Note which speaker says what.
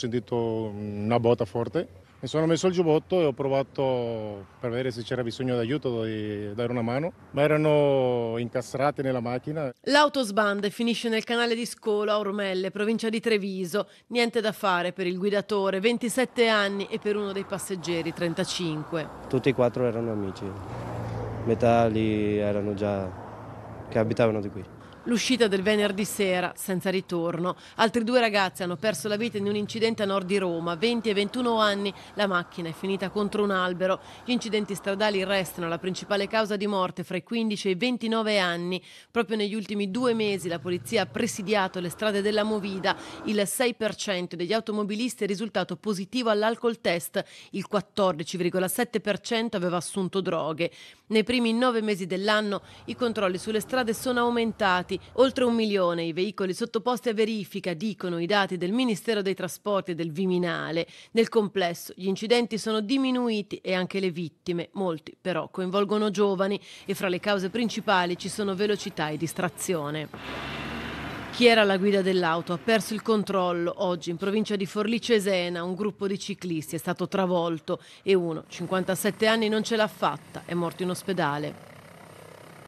Speaker 1: Ho sentito una botta forte, mi sono messo il giubbotto e ho provato per vedere se c'era bisogno d'aiuto di dare una mano, ma erano incastrati nella macchina.
Speaker 2: L'autosband finisce nel canale di Scolo a Ormelle, provincia di Treviso. Niente da fare per il guidatore, 27 anni, e per uno dei passeggeri, 35.
Speaker 3: Tutti e quattro erano amici, metà lì erano già che abitavano di qui.
Speaker 2: L'uscita del venerdì sera, senza ritorno. Altri due ragazzi hanno perso la vita in un incidente a nord di Roma. 20 e 21 anni, la macchina è finita contro un albero. Gli incidenti stradali restano la principale causa di morte fra i 15 e i 29 anni. Proprio negli ultimi due mesi la polizia ha presidiato le strade della Movida. Il 6% degli automobilisti è risultato positivo all'alcol test. Il 14,7% aveva assunto droghe. Nei primi nove mesi dell'anno i controlli sulle strade sono aumentati morti, oltre un milione i veicoli sottoposti a verifica, dicono i dati del Ministero dei Trasporti e del Viminale. Nel complesso gli incidenti sono diminuiti e anche le vittime, molti però coinvolgono giovani e fra le cause principali ci sono velocità e distrazione. Chi era alla guida dell'auto ha perso il controllo. Oggi in provincia di Forlì Cesena un gruppo di ciclisti è stato travolto e uno, 57 anni, non ce l'ha fatta, è morto in ospedale.